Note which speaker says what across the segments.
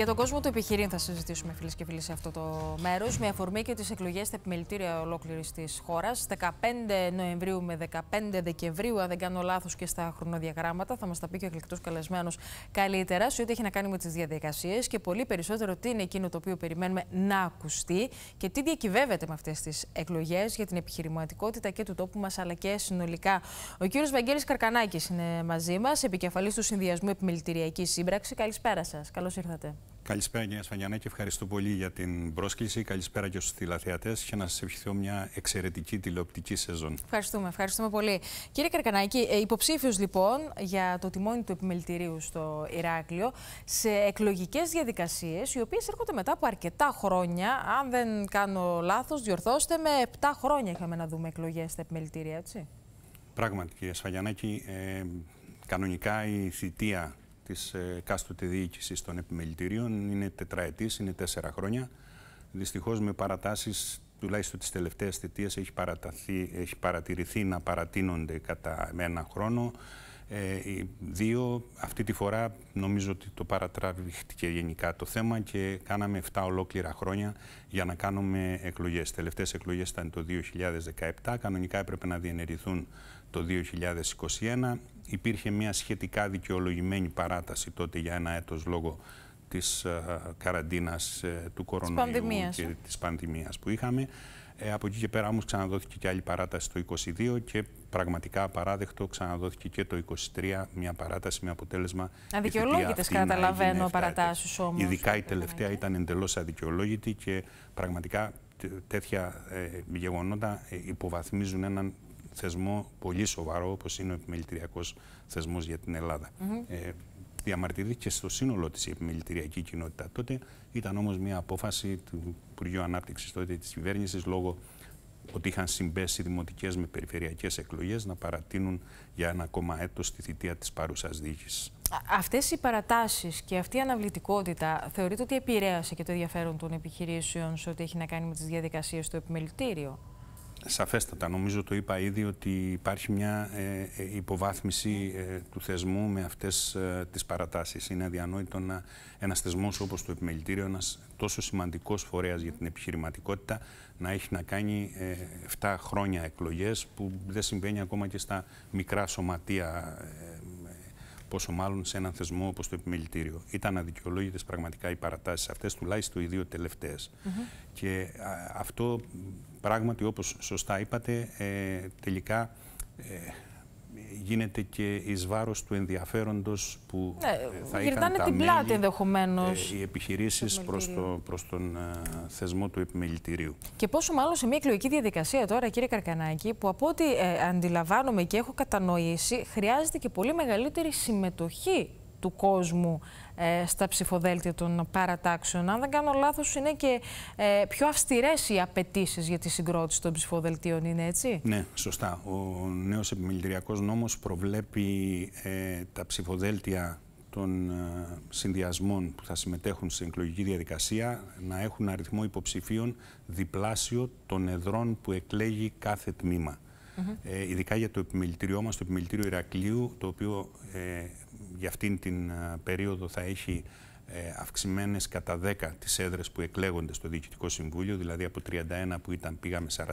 Speaker 1: Για τον κόσμο του επιχειρήν θα συζητήσουμε, φίλες και φίλοι, σε αυτό το μέρος. Με αφορμή και τις εκλογές στα επιμελητήρια ολόκληρης της χώρας, 15 Νοεμβρίου με 15 Δεκεμβρίου, αν δεν κάνω λάθος και στα χρονοδιαγράμματα, θα μας τα πει και ο εκλεκτός καλεσμένος καλύτερα, σε ό,τι έχει να κάνει με τις διαδικασίες και πολύ περισσότερο τι είναι εκείνο το οποίο περιμένουμε να ακουστεί και τι διακυβεύεται με αυτές τις εκλογές για την επιχειρηματικότητα και του τόπου μας, αλλά και συνολικά. Ο κύριος Βαγγέλης Καρκανάκης είναι μαζί μας, επικεφαλής του Συνδυασμού Επιμελητηριακή Σύμπραξη. Καλησπέρα σας. Καλώς ήρθατε.
Speaker 2: Καλησπέρα κύριε Σφαγιανά και ευχαριστώ πολύ για την πρόσκληση. Καλησπέρα και στους τηλεθεατές και να σας ευχηθώ μια εξαιρετική τηλεοπτική σεζόν.
Speaker 1: Ευχαριστούμε, ευχαριστούμε πολύ. Κύριε Καρκανάκη, ε, υποψήφιος λοιπόν για το τιμόνι του επιμελητηρίου στο Ηράκλειο σε εκλογικές διαδικασίες οι οποίες έρχονται μετά από αρκετά χρόνια. Αν δεν κάνω λάθος, διορθώστε με 7 χρόνια είχαμε να δούμε εκλογές στα επιμελητηρία, έτσι.
Speaker 2: Πράγματι κύριε Σφαγιανάκη, ε, κανονικά η θητεία της εκάστοτε διοίκησης των επιμελητηρίων είναι τετραετής, είναι τέσσερα χρόνια. Δυστυχώς με παρατάσεις, τουλάχιστον τις τελευταίες θητείες, έχει, έχει παρατηρηθεί να παρατείνονται κατά ένα χρόνο. Ε, δύο, αυτή τη φορά νομίζω ότι το παρατράβηχτηκε γενικά το θέμα και κάναμε 7 ολόκληρα χρόνια για να κάνουμε εκλογές. Τελευταίες εκλογές ήταν το 2017, κανονικά έπρεπε να διενεργηθούν το 2021. Υπήρχε μια σχετικά δικαιολογημένη παράταση τότε για ένα έτος λόγω της ε, καραντίνας ε, του κορονοϊού και της πανδημίας που είχαμε. Ε, από εκεί και πέρα όμως ξαναδόθηκε και άλλη παράταση το 22 και πραγματικά απαράδεκτο ξαναδόθηκε και το 23 μια παράταση με αποτέλεσμα... Αδικαιολόγητες καταλαβαίνω παρατάσεις όμως. Ειδικά η τελευταία ήταν εντελώς αδικαιολόγητη και πραγματικά τέτοια ε, γεγονότα ε, υποβαθμίζουν έναν θεσμό πολύ σοβαρό όπως είναι ο επιμελητηριακός θεσμός για την Ελλάδα διαμαρτυρήθηκε στο σύνολο της επιμελητηριακή κοινότητα τότε. Ήταν όμως μια απόφαση του Υπουργείου Ανάπτυξης τότε της κυβέρνησης, λόγω ότι είχαν συμπέσει δημοτικές με περιφερειακές εκλογές, να παρατείνουν για ένα ακόμα έτος τη θητεία της παρούσας διοίκησης.
Speaker 1: Αυτές οι παρατάσεις και αυτή η αναβλητικότητα θεωρείτε ότι επηρέασε και το ενδιαφέρον των επιχειρήσεων σε ό,τι έχει να κάνει με τις διαδικασίες στο επιμελητήριο.
Speaker 2: Σαφέστατα. Νομίζω το είπα ήδη ότι υπάρχει μια ε, ε, υποβάθμιση ε, του θεσμού με αυτές ε, τις παρατάσεις. Είναι αδιανόητο να ένας θεσμός όπως το επιμελητήριο, ένας τόσο σημαντικός φορέας για την επιχειρηματικότητα, να έχει να κάνει 7 χρόνια εκλογές που δεν συμβαίνει ακόμα και στα μικρά σωματεία πόσο μάλλον σε έναν θεσμό όπως το επιμελητήριο. Ήταν αδικαιολόγητες πραγματικά οι παρατάσεις αυτές, τουλάχιστον οι δύο τελευταίες. Και αυτό πράγματι, όπως σωστά είπατε, ε, τελικά. Ε, γίνεται και εις βάρος του ενδιαφέροντος που ναι, ε, θα είχαν την πλάτη
Speaker 1: ενδεχομένως. Ε,
Speaker 2: οι επιχειρήσεις προς, προς τον ε, θεσμό του επιμελητηρίου.
Speaker 1: Και πόσο μάλλον σε μια εκλογική διαδικασία τώρα κύριε Καρκανάκη που από ό,τι ε, αντιλαμβάνομαι και έχω κατανοήσει χρειάζεται και πολύ μεγαλύτερη συμμετοχή του κόσμου ε, στα ψηφοδέλτια των παρατάξεων. Αν δεν κάνω λάθος, είναι και ε, πιο αυστηρές οι απαιτήσεις για τη συγκρότηση των ψηφοδελτίων, είναι έτσι?
Speaker 2: Ναι, σωστά. Ο νέος επιμελητηριακός νόμος προβλέπει ε, τα ψηφοδέλτια των ε, συνδυασμών που θα συμμετέχουν στην εκλογική διαδικασία να έχουν αριθμό υποψηφίων διπλάσιο των εδρών που εκλέγει κάθε τμήμα ε, ειδικά για το επιμελητήριό μας, το επιμελητήριο Ηρακλείου, το οποίο ε, για αυτήν την ε, περίοδο θα έχει ε, αυξημένες κατά 10 τις έδρες που εκλέγονται στο Διοικητικό Συμβούλιο, δηλαδή από 31 που ήταν πήγαμε 41.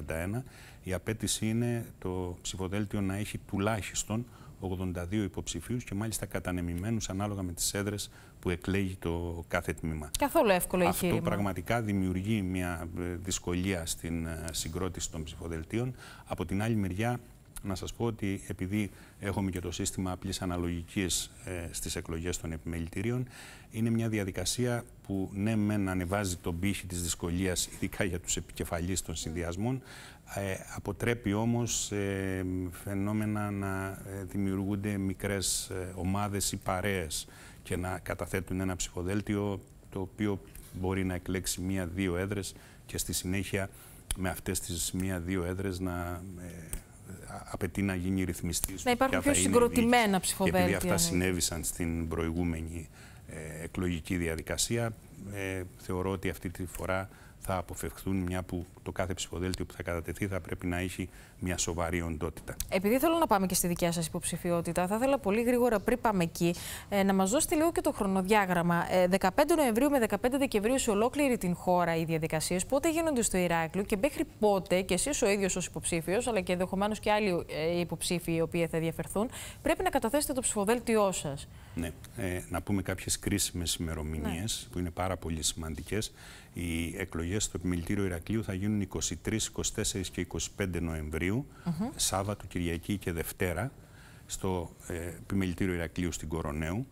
Speaker 2: Η απέτηση είναι το ψηφοδέλτιο να έχει τουλάχιστον 82 υποψηφίους και μάλιστα κατανεμημένους ανάλογα με τις έδρες που εκλέγει το κάθε τμήμα.
Speaker 1: Καθόλου εύκολο Αυτό εγχείρημα. Αυτό
Speaker 2: πραγματικά δημιουργεί μια ε, δυσκολία στην ε, συγκρότηση των ψηφοδελτίων. Από την άλλη μεριά να σας πω ότι επειδή έχουμε και το σύστημα απλής αναλογικής ε, στις εκλογές των επιμελητηρίων, είναι μια διαδικασία που ναι μεν ανεβάζει τον πύχη της δυσκολίας, ειδικά για τους επικεφαλείς των συνδυασμών, ε, αποτρέπει όμως ε, φαινόμενα να ε, δημιουργούνται μικρές ομάδες ή παρέες και να καταθέτουν ένα ψηφοδέλτιο το οποίο μπορεί να εκλέξει μία-δύο έδρες και στη συνέχεια με αυτές τις μία-δύο έδρες να απαιτεί να γίνει ρυθμιστής. Να υπάρχουν πιο συγκροτημένα ψηφοδέλτια. Επειδή αυτά ναι. συνέβησαν στην προηγούμενη ε, εκλογική διαδικασία, ε, θεωρώ ότι αυτή τη φορά θα αποφευχθούν, μια που το κάθε ψηφοδέλτιο που θα κατατεθεί θα πρέπει να έχει μια σοβαρή οντότητα.
Speaker 1: Επειδή θέλω να πάμε και στη δικιά σας υποψηφιότητα, θα ήθελα πολύ γρήγορα πριν πάμε εκεί ε, να μας δώσετε λίγο και το χρονοδιάγραμμα. 15 ε, Νοεμβρίου με 15 Δεκεμβρίου σε ολόκληρη την χώρα οι διαδικασίες. Πότε γίνονται στο Ηράκλειο και μέχρι πότε και εσείς ο ίδιος ως υποψήφιος, αλλά και ενδεχομένως και άλλοι ε, υποψήφοι οι οποίοι θα διαφερθούν, πρέπει να καταθέσετε το ψηφοδέλτιό σας.
Speaker 2: Ναι. Ε, να πούμε κάποιες κρίσιμες ημερομηνίες ναι. που είναι πάρα πολύ σημαντικές. Οι εκλογές στο Επιμελητήριο Ηρακλείου θα γίνουν 23, 24 και 25 Νοεμβρίου, Σάββατο, Κυριακή και Δευτέρα, στο ε, Επιμελητήριο Ηρακλείου στην Κορονέου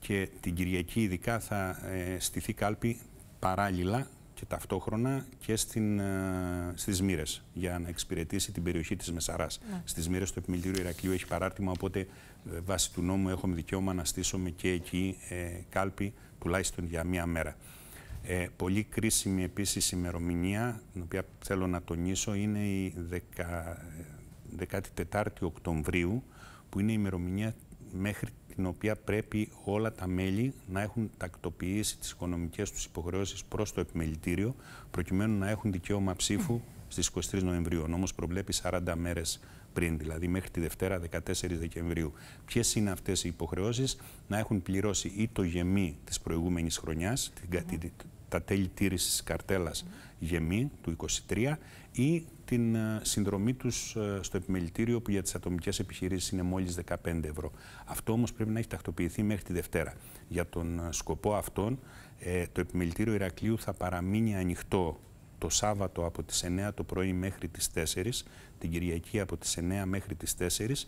Speaker 2: και την Κυριακή ειδικά θα ε, στηθεί κάλπη παράλληλα και ταυτόχρονα και στην, ε, στις Μύρες για να εξυπηρετήσει την περιοχή της Μεσαράς. Ναι. Στις Μύρες το Επιμελητήριο Ηρακλείου έχει παράρτημα, οπότε ε, βάσει του νόμου έχουμε δικαίωμα να στήσουμε και εκεί ε, κάλπη τουλάχιστον για μία μέρα. Ε, πολύ κρίσιμη επίσης ημερομηνία, την οποία θέλω να τονίσω, είναι η 14η ε, Οκτωβρίου, που είναι η ημερομηνία μέχρι την οποία πρέπει όλα τα μέλη να έχουν τακτοποιήσει τις οικονομικές τους υποχρεώσεις προς το επιμελητήριο, προκειμένου να έχουν δικαίωμα ψήφου στις 23 Νοεμβρίου. Ο νόμος προβλέπει 40 μέρες πριν, δηλαδή μέχρι τη Δευτέρα 14 Δεκεμβρίου. Ποιες είναι αυτές οι υποχρεώσεις να έχουν πληρώσει ή το γεμί της προηγούμενης χρονιάς, την, ναι. τα τέλη τήρησης καρτέλας mm γεμί του 23 ή την ε, συνδρομή τους ε, στο επιμελητήριο που για τις ατομικές επιχειρήσεις είναι μόλις 15 ευρώ. Αυτό όμως πρέπει να έχει τακτοποιηθεί μέχρι τη Δευτέρα. Για τον ε, σκοπό αυτόν το επιμελητήριο Ηρακλείου θα παραμείνει ανοιχτό το Σάββατο από τις 9 το πρωί μέχρι τις 4, την Κυριακή από τις 9 μέχρι τις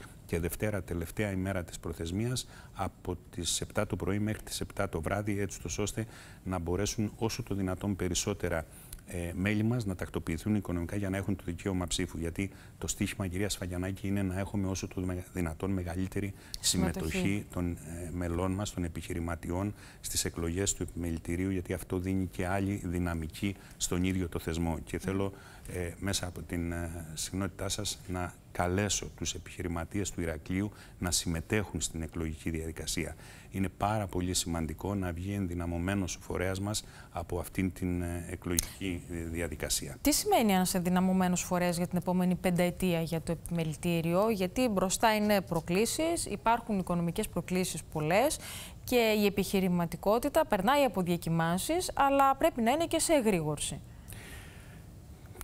Speaker 2: 4 και Δευτέρα τελευταία ημέρα της προθεσμίας από τις 7 το πρωί μέχρι τις 7 το βράδυ έτσι ώστε να μπορέσουν όσο το δυνατόν περισσότερα ε, μέλη μας να τακτοποιηθούν οικονομικά για να έχουν το δικαίωμα ψήφου. Γιατί το στίχημα, κυρία Σφαγιανάκη, είναι να έχουμε όσο το δυνατόν μεγαλύτερη συμμετοχή, των ε, μελών μας, των επιχειρηματιών, στις εκλογές του επιμελητηρίου, γιατί αυτό δίνει και άλλη δυναμική στον ίδιο το θεσμό. Και θέλω ε, μέσα από την ε, συγνότητά σας να καλέσω τους επιχειρηματίες του Ηρακλείου να συμμετέχουν στην εκλογική διαδικασία. Είναι πάρα πολύ σημαντικό να βγει ενδυναμωμένος ο φορέας μας από αυτήν την ε, εκλογική ε, διαδικασία.
Speaker 1: Τι σημαίνει ένας ενδυναμωμένος φορέας για την επόμενη πενταετία για το επιμελητήριο, γιατί μπροστά είναι προκλήσεις, υπάρχουν οικονομικές προκλήσεις πολλές και η επιχειρηματικότητα περνάει από διακοιμάνσεις, αλλά πρέπει να είναι και σε εγρήγορση.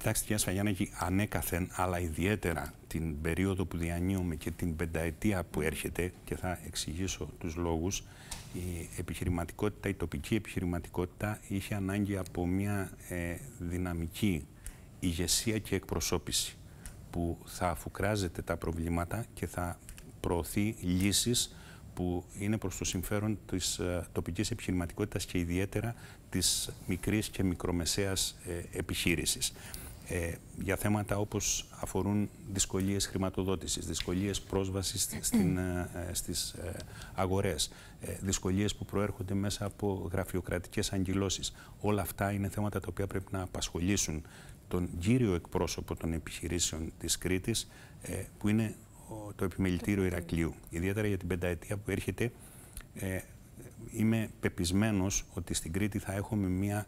Speaker 2: Κοιτάξτε, κυρία Σφαγιάννη, ανέκαθεν, αλλά ιδιαίτερα την περίοδο που διανύουμε και την πενταετία που έρχεται, και θα εξηγήσω τους λόγους, η επιχειρηματικότητα, η τοπική επιχειρηματικότητα είχε ανάγκη από μια ε, δυναμική ηγεσία και εκπροσώπηση που θα αφουκράζεται τα προβλήματα και θα προωθεί λύσεις που είναι προς το συμφέρον της ε, τοπικής επιχειρηματικότητας και ιδιαίτερα της μικρής και μικρομεσαίας ε, ε, για θέματα όπως αφορούν δυσκολίες χρηματοδότησης, δυσκολίες πρόσβασης στην, ε, ε στις ε, αγορές, δυσκολίες που προέρχονται μέσα από γραφειοκρατικές αγγυλώσεις. Όλα αυτά είναι θέματα τα οποία πρέπει να απασχολήσουν τον κύριο εκπρόσωπο των επιχειρήσεων της Κρήτης, που είναι το Επιμελητήριο Ηρακλείου. Ιδιαίτερα για την πενταετία που έρχεται, είμαι πεπισμένος ότι στην Κρήτη θα έχουμε μια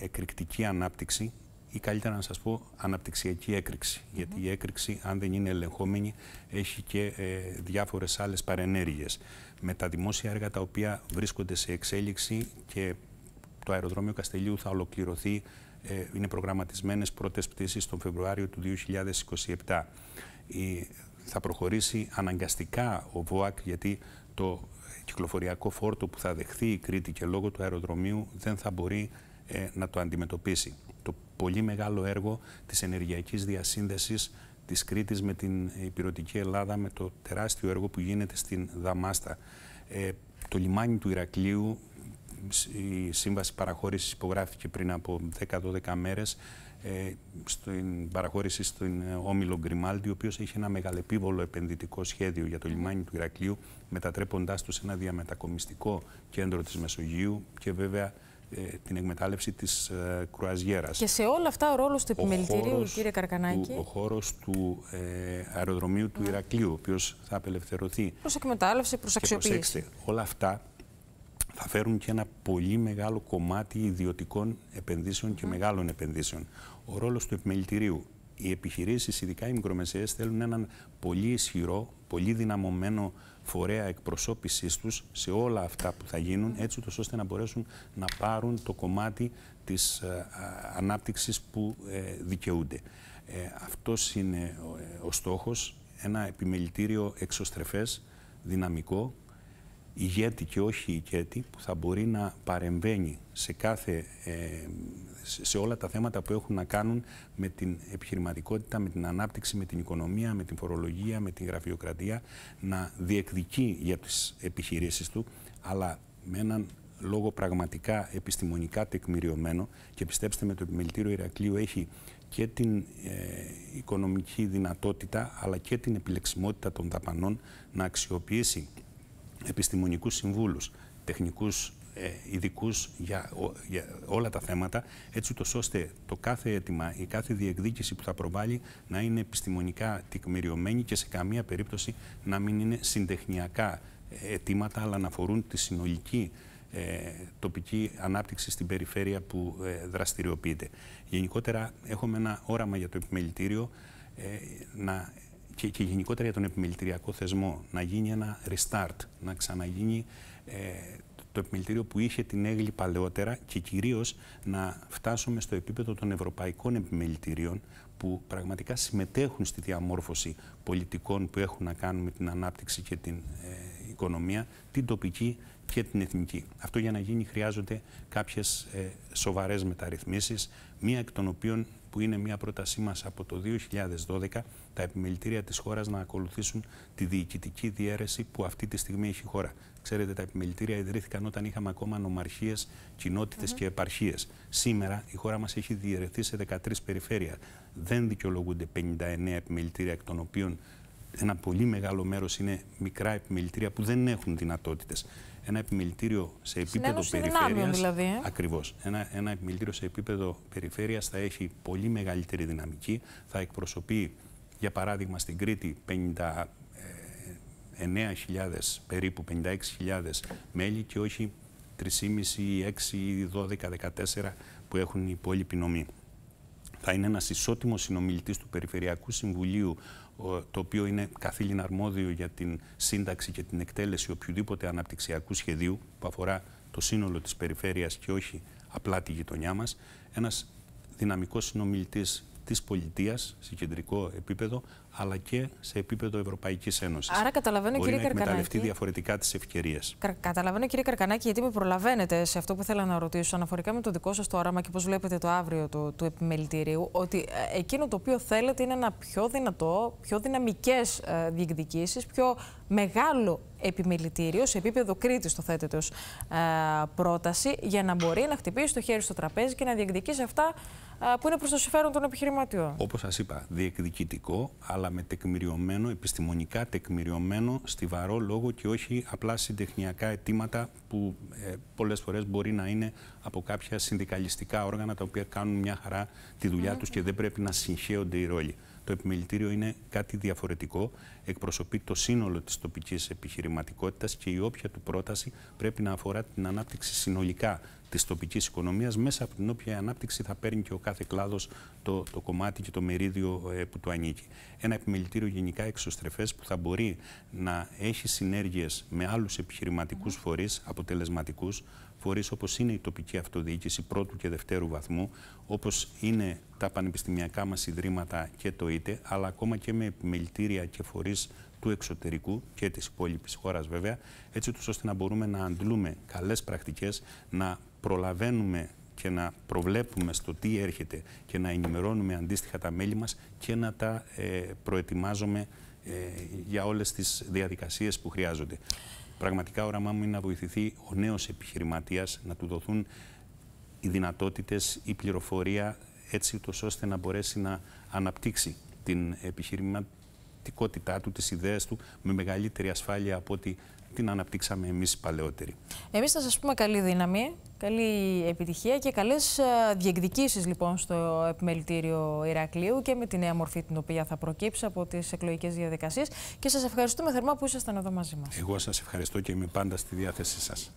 Speaker 2: εκρηκτική ανάπτυξη ή καλύτερα να σας πω αναπτυξιακή έκρηξη. Γιατί η έκρηξη, αν δεν είναι ελεγχόμενη, έχει και ε, διάφορες άλλες παρενέργειες. Με τα δημόσια έργα τα οποία βρίσκονται σε εξέλιξη και το αεροδρόμιο Καστελίου θα ολοκληρωθεί, ε, είναι προγραμματισμένες πρώτες πτήσεις τον Φεβρουάριο του 2027. θα προχωρήσει αναγκαστικά ο ΒΟΑΚ γιατί το κυκλοφοριακό φόρτο που θα δεχθεί η Κρήτη και λόγω του αεροδρομίου δεν θα μπορεί ε, να το αντιμετωπίσει πολύ μεγάλο έργο της ενεργειακής διασύνδεσης της Κρήτης με την ε, υπηρετική Ελλάδα, με το τεράστιο έργο που γίνεται στην Δαμάστα. Ε, το λιμάνι του Ηρακλείου, η σύμβαση παραχώρησης υπογράφηκε πριν από 10-12 μέρες ε, στην παραχώρηση στον ε, Όμιλο Γκριμάλδη, ο οποίος έχει ένα μεγαλεπίβολο επενδυτικό σχέδιο για το λιμάνι του Ηρακλείου, μετατρέποντάς το σε ένα διαμετακομιστικό κέντρο της Μεσογείου και βέβαια ε, την εκμετάλλευση της ε, κρουαζιέρας. Και
Speaker 1: σε όλα αυτά ο ρόλος του επιμελητηρίου, χώρος, κύριε Καρκανάκη. ο
Speaker 2: χώρος του ε, αεροδρομίου του Ηρακλείου, ο οποίος θα απελευθερωθεί.
Speaker 1: προς εκμετάλλευση, προς αξιοποίηση.
Speaker 2: όλα αυτά θα φέρουν και ένα πολύ μεγάλο κομμάτι ιδιωτικών επενδύσεων και μεγάλων επενδύσεων. Ο ρόλος του επιμελητηρίου. Οι επιχειρήσεις, ειδικά οι μικρομεσαίες, θέλουν έναν πολύ ισχυρό, πολύ δυναμωμένο φορέα εκπροσώπησής τους σε όλα αυτά που θα γίνουν, έτσι ώστε να μπορέσουν να πάρουν το κομμάτι της ε, ανάπτυξης που ε, δικαιούνται. Ε, Αυτός είναι ο στόχος. Ένα επιμελητήριο εξωστρεφές, δυναμικό, ηγέτη και όχι ηγέτη που θα μπορεί να παρεμβαίνει σε, κάθε, ε, σε όλα τα θέματα που έχουν να κάνουν με την επιχειρηματικότητα, με την ανάπτυξη, με την οικονομία, με την φορολογία, με την γραφειοκρατία, να διεκδικεί για τις επιχειρήσεις του, αλλά με έναν λόγο πραγματικά επιστημονικά τεκμηριωμένο και πιστέψτε με το Επιμελητήριο Ηρακλείου έχει και την ε, οικονομική δυνατότητα αλλά και την επιλεξιμότητα των δαπανών να αξιοποιήσει επιστημονικούς συμβούλους, τεχνικούς ε, ειδικούς για, για, όλα τα θέματα, έτσι το ώστε το κάθε αίτημα, η κάθε διεκδίκηση που θα προβάλλει να είναι επιστημονικά τεκμηριωμένη και σε καμία περίπτωση να μην είναι συντεχνιακά αιτήματα, αλλά να αφορούν τη συνολική ε, τοπική ανάπτυξη στην περιφέρεια που ε, δραστηριοποιείται. Γενικότερα έχουμε ένα όραμα για το επιμελητήριο να και, γενικότερα για τον επιμελητηριακό θεσμό, να γίνει ένα restart, να ξαναγίνει ε, το επιμελητήριο που είχε την έγκλη παλαιότερα και κυρίως να φτάσουμε στο επίπεδο των ευρωπαϊκών επιμελητηρίων που πραγματικά συμμετέχουν στη διαμόρφωση πολιτικών που έχουν να κάνουν με την ανάπτυξη και την ε, οικονομία, την τοπική και την εθνική. Αυτό για να γίνει χρειάζονται κάποιες ε, σοβαρές μεταρρυθμίσεις, μία εκ των οποίων που είναι μια πρότασή μας από το 2012, τα επιμελητήρια της χώρας να ακολουθήσουν τη διοικητική διαίρεση που αυτή τη στιγμή έχει η χώρα. Ξέρετε, τα επιμελητήρια ιδρύθηκαν όταν είχαμε ακόμα νομαρχίες, κοινότητες και επαρχίες. Σήμερα η χώρα μας έχει διαιρεθεί σε 13 περιφέρεια. Δεν δικαιολογούνται 59 επιμελητήρια, εκ των οποίων ένα πολύ μεγάλο μέρος είναι μικρά επιμελητήρια που δεν έχουν δυνατότητες ένα επιμελητήριο σε επίπεδο περιφέρειας. Δηλαδή, ε. Ακριβώς. Ένα, ένα επιμελητήριο σε επίπεδο περιφέρειας θα έχει πολύ μεγαλύτερη δυναμική. Θα εκπροσωπεί, για παράδειγμα, στην Κρήτη 50. Ε, περίπου, 56.000 μέλη και όχι 3,5, 6, 12, 14 που έχουν οι υπόλοιποι νομοί. Θα είναι ένας ισότιμος συνομιλητής του Περιφερειακού Συμβουλίου το οποίο είναι καθήλυνα αρμόδιο για την σύνταξη και την εκτέλεση οποιοδήποτε αναπτυξιακού σχεδίου που αφορά το σύνολο της περιφέρειας και όχι απλά τη γειτονιά μας, ένας δυναμικός συνομιλητής της πολιτείας σε κεντρικό επίπεδο, αλλά και σε επίπεδο Ευρωπαϊκής Ένωσης. Άρα
Speaker 1: καταλαβαίνω Μπορεί κύριε να Καρκανάκη.
Speaker 2: διαφορετικά τις ευκαιρίες.
Speaker 1: καταλαβαίνω κύριε Καρκανάκη γιατί με προλαβαίνετε σε αυτό που θέλω να ρωτήσω αναφορικά με το δικό σας το όραμα και πώς βλέπετε το αύριο του, του επιμελητηρίου ότι ε, εκείνο το οποίο θέλετε είναι ένα πιο δυνατό, πιο δυναμικές ε, διεκδικήσεις, πιο μεγάλο επιμελητήριο, σε επίπεδο Κρήτης το θέτετε ως ε, πρόταση, για να μπορεί να χτυπήσει το χέρι στο τραπέζι και να διεκδικήσει αυτά που είναι προς το συμφέρον των επιχειρηματιών.
Speaker 2: Όπως σας είπα, διεκδικητικό, αλλά με τεκμηριωμένο, επιστημονικά τεκμηριωμένο, στιβαρό λόγο και όχι απλά συντεχνιακά αιτήματα που ε, πολλές φορές μπορεί να είναι από κάποια συνδικαλιστικά όργανα τα οποία κάνουν μια χαρά τη δουλειά mm τους και δεν πρέπει να συγχέονται οι ρόλοι. Το επιμελητήριο είναι κάτι διαφορετικό. Εκπροσωπεί το σύνολο της τοπικής επιχειρηματικότητας και η όποια του πρόταση πρέπει να αφορά την ανάπτυξη συνολικά της τοπικής οικονομίας, μέσα από την οποία η ανάπτυξη θα παίρνει και ο κάθε κλάδος το, το κομμάτι και το μερίδιο ε, που του ανήκει. Ένα επιμελητήριο γενικά εξωστρεφές που θα μπορεί να έχει συνέργειες με άλλους επιχειρηματικούς φορείς αποτελεσματικούς, φορείς όπως είναι η τοπική αυτοδιοίκηση πρώτου και δευτέρου βαθμού, όπως είναι τα πανεπιστημιακά μας ιδρύματα και το ΙΤΕ, αλλά ακόμα και με επιμελητήρια και φορείς του εξωτερικού και της υπόλοιπης χώρας βέβαια, έτσι ώστε να μπορούμε να αντλούμε καλές πρακτικές, να προλαβαίνουμε και να προβλέπουμε στο τι έρχεται και να ενημερώνουμε αντίστοιχα τα μέλη μας και να τα ε, προετοιμάζουμε ε, για όλες τις διαδικασίες που χρειάζονται. Πραγματικά όραμά μου είναι να βοηθηθεί ο νέος επιχειρηματίας, να του δοθούν οι δυνατότητες, η πληροφορία έτσι ώστε να μπορέσει να αναπτύξει την επιχειρηματικότητα επιθετικότητά του, τις ιδέες του με μεγαλύτερη ασφάλεια από ότι την αναπτύξαμε εμείς παλαιότεροι.
Speaker 1: Εμείς θα σας πούμε καλή δύναμη, καλή επιτυχία και καλές ε, διεκδικήσεις λοιπόν στο επιμελητήριο Ηρακλείου και με τη νέα μορφή την οποία θα προκύψει από τις εκλογικές διαδικασίες και σας ευχαριστούμε θερμά που ήσασταν εδώ μαζί μας.
Speaker 2: Εγώ σας ευχαριστώ και είμαι πάντα στη διάθεσή σας.